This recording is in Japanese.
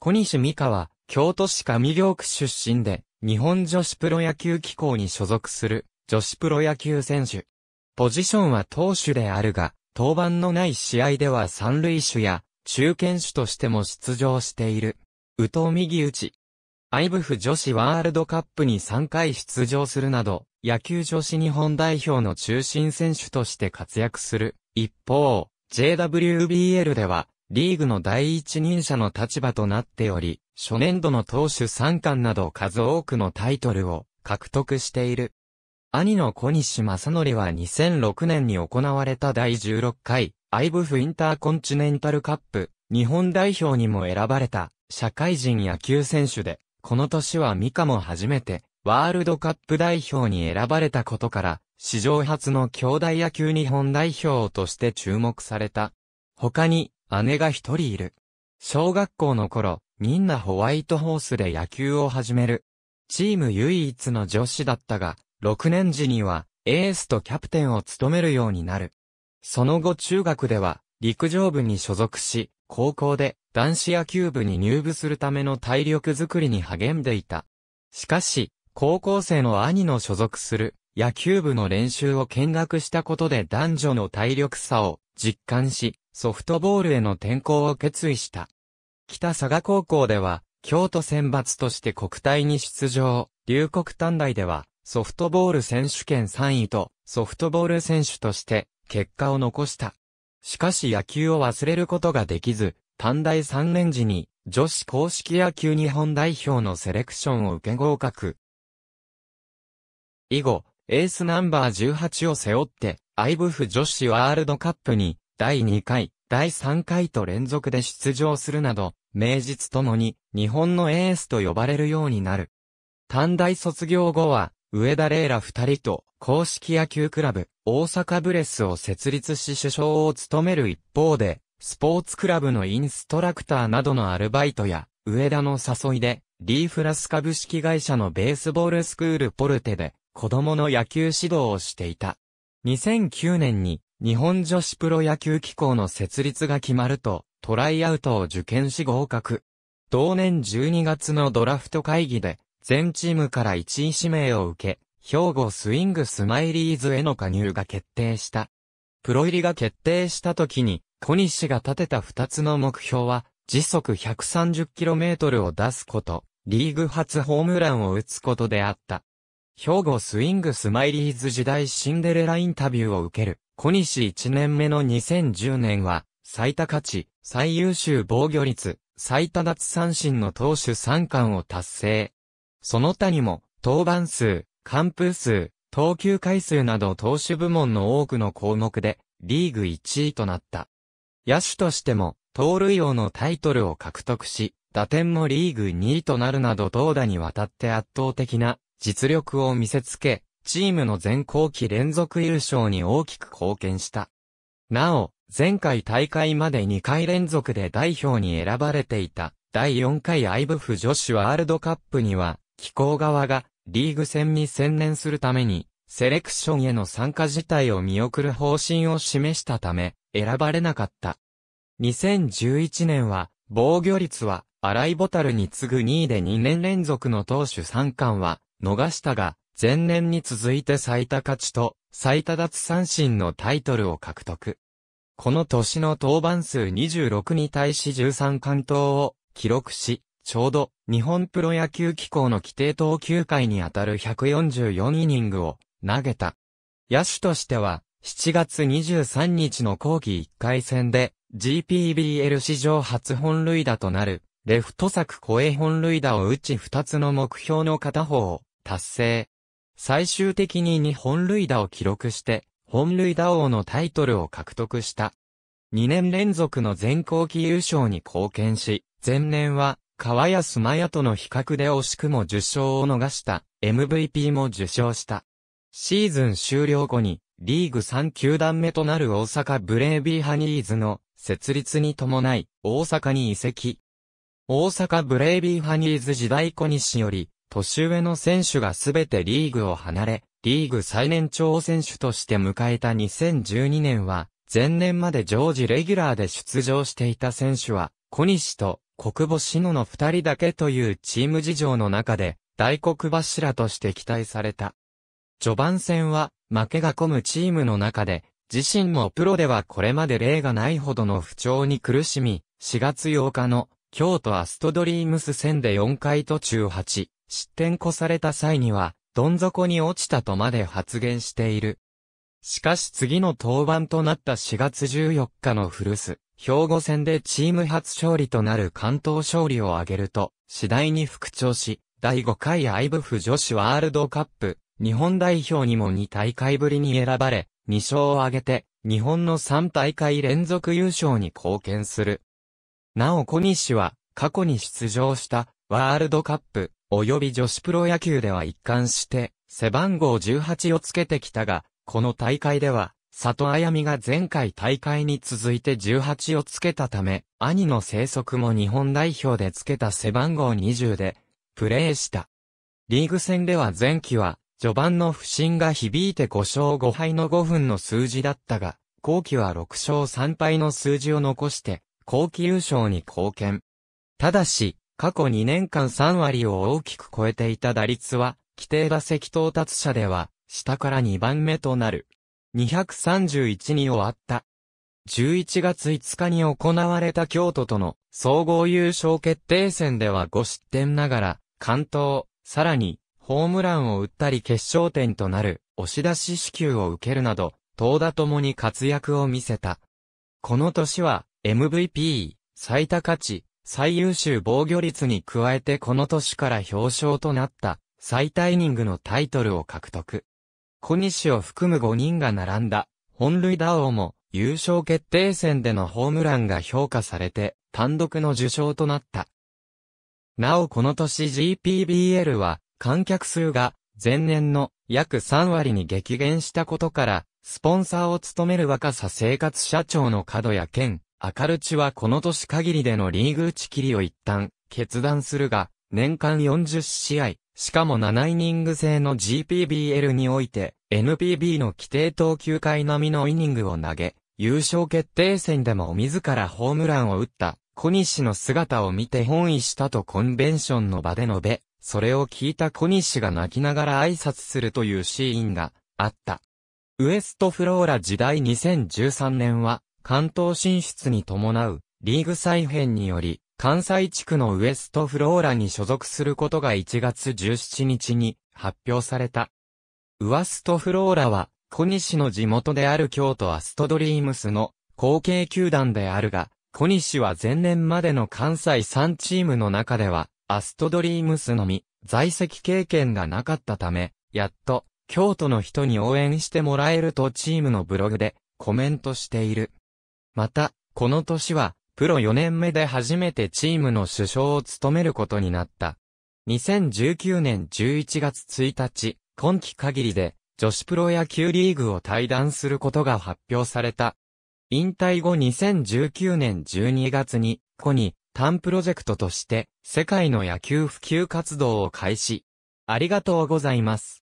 小西美香は、京都市上京区出身で、日本女子プロ野球機構に所属する、女子プロ野球選手。ポジションは投手であるが、登板のない試合では三塁手や、中堅手としても出場している。宇藤右打ち。アイブフ女子ワールドカップに3回出場するなど、野球女子日本代表の中心選手として活躍する。一方、JWBL では、リーグの第一人者の立場となっており、初年度の投手三冠など数多くのタイトルを獲得している。兄の小西正則は2006年に行われた第16回、アイブフインターコンチネンタルカップ、日本代表にも選ばれた、社会人野球選手で、この年はミカも初めて、ワールドカップ代表に選ばれたことから、史上初の兄弟野球日本代表として注目された。他に、姉が一人いる。小学校の頃、みんなホワイトホースで野球を始める。チーム唯一の女子だったが、6年時には、エースとキャプテンを務めるようになる。その後中学では、陸上部に所属し、高校で男子野球部に入部するための体力づくりに励んでいた。しかし、高校生の兄の所属する野球部の練習を見学したことで男女の体力差を実感し、ソフトボールへの転向を決意した。北佐賀高校では、京都選抜として国体に出場、龍谷短大では、ソフトボール選手権3位と、ソフトボール選手として、結果を残した。しかし野球を忘れることができず、短大3年時に、女子公式野球日本代表のセレクションを受け合格。以後、エースナンバー18を背負って、アイブフ女子ワールドカップに、第2回、第3回と連続で出場するなど、名実ともに、日本のエースと呼ばれるようになる。短大卒業後は、上田玲ら二人と、公式野球クラブ、大阪ブレスを設立し首相を務める一方で、スポーツクラブのインストラクターなどのアルバイトや、上田の誘いで、リーフラス株式会社のベースボールスクールポルテで、子供の野球指導をしていた。2009年に日本女子プロ野球機構の設立が決まると、トライアウトを受験し合格。同年12月のドラフト会議で、全チームから1位指名を受け、兵庫スイングスマイリーズへの加入が決定した。プロ入りが決定した時に、小西が立てた2つの目標は、時速 130km を出すこと、リーグ初ホームランを打つことであった。兵庫スイングスマイリーズ時代シンデレラインタビューを受ける、小西1年目の2010年は、最多勝ち、最優秀防御率、最多奪三振の投手三冠を達成。その他にも、登板数、完封数、投球回数など投手部門の多くの項目で、リーグ1位となった。野手としても、盗塁王のタイトルを獲得し、打点もリーグ2位となるなど投打にわたって圧倒的な実力を見せつけ、チームの全後期連続優勝に大きく貢献した。なお、前回大会まで2回連続で代表に選ばれていた、第4回アイブフ女子ワールドカップには、機構側がリーグ戦に専念するために、セレクションへの参加自体を見送る方針を示したため、選ばれなかった。2011年は、防御率は、アライボタルに次ぐ2位で2年連続の投手3冠は、逃したが、前年に続いて最多勝ちと、最多奪三振のタイトルを獲得。この年の登板数26に対し13関東を記録し、ちょうど日本プロ野球機構の規定投球回にあたる144イニングを投げた。野手としては7月23日の後期1回戦で GPBL 史上初本塁打となるレフト作声本塁打を打ち2つの目標の片方を達成。最終的に2本塁打を記録して、本塁打王のタイトルを獲得した。2年連続の全校期優勝に貢献し、前年は、川安麻也との比較で惜しくも受賞を逃した、MVP も受賞した。シーズン終了後に、リーグ3球団目となる大阪ブレービーハニーズの設立に伴い、大阪に移籍。大阪ブレイビーハニーズ時代小西より、年上の選手がすべてリーグを離れ、リーグ最年長選手として迎えた2012年は、前年まで常時レギュラーで出場していた選手は、小西と国母篠の二人だけというチーム事情の中で、大黒柱として期待された。序盤戦は、負けが込むチームの中で、自身もプロではこれまで例がないほどの不調に苦しみ、4月8日の京都アストドリームス戦で4回途中8、失点こされた際には、どん底に落ちたとまで発言している。しかし次の登板となった4月14日の古巣、兵庫戦でチーム初勝利となる関東勝利を挙げると、次第に復調し、第5回アイブフ女子ワールドカップ、日本代表にも2大会ぶりに選ばれ、2勝を挙げて、日本の3大会連続優勝に貢献する。なお小西は、過去に出場した、ワールドカップ、及び女子プロ野球では一貫して、背番号18をつけてきたが、この大会では、里あやみが前回大会に続いて18をつけたため、兄の生息も日本代表でつけた背番号20で、プレーした。リーグ戦では前期は、序盤の不振が響いて5勝5敗の5分の数字だったが、後期は6勝3敗の数字を残して、後期優勝に貢献。ただし、過去2年間3割を大きく超えていた打率は、規定打席到達者では、下から2番目となる。231に終わった。11月5日に行われた京都との総合優勝決定戦では5失点ながら、関東、さらに、ホームランを打ったり決勝点となる押し出し支給を受けるなど、投打ともに活躍を見せた。この年は、MVP、最多価値、最優秀防御率に加えてこの年から表彰となった最タイニングのタイトルを獲得。小西を含む5人が並んだ本塁打王も優勝決定戦でのホームランが評価されて単独の受賞となった。なおこの年 GPBL は観客数が前年の約3割に激減したことから、スポンサーを務める若狭生活社長の角谷健明るちはこの年限りでのリーグ打ち切りを一旦決断するが、年間40試合、しかも7イニング制の GPBL において、NPB の規定投球回並みのイニングを投げ、優勝決定戦でも自らホームランを打った小西の姿を見て本意したとコンベンションの場で述べ、それを聞いた小西が泣きながら挨拶するというシーンがあった。ウエストフローラ時代2013年は関東進出に伴うリーグ再編により、関西地区のウエストフローラに所属することが1月17日に発表された。ウワストフローラは、小西の地元である京都アストドリームスの後継球団であるが、小西は前年までの関西3チームの中では、アストドリームスのみ、在籍経験がなかったため、やっと、京都の人に応援してもらえるとチームのブログでコメントしている。また、この年は、プロ4年目で初めてチームの主将を務めることになった。2019年11月1日、今季限りで、女子プロ野球リーグを退団することが発表された。引退後2019年12月に、コに、ンプロジェクトとして、世界の野球普及活動を開始。ありがとうございます。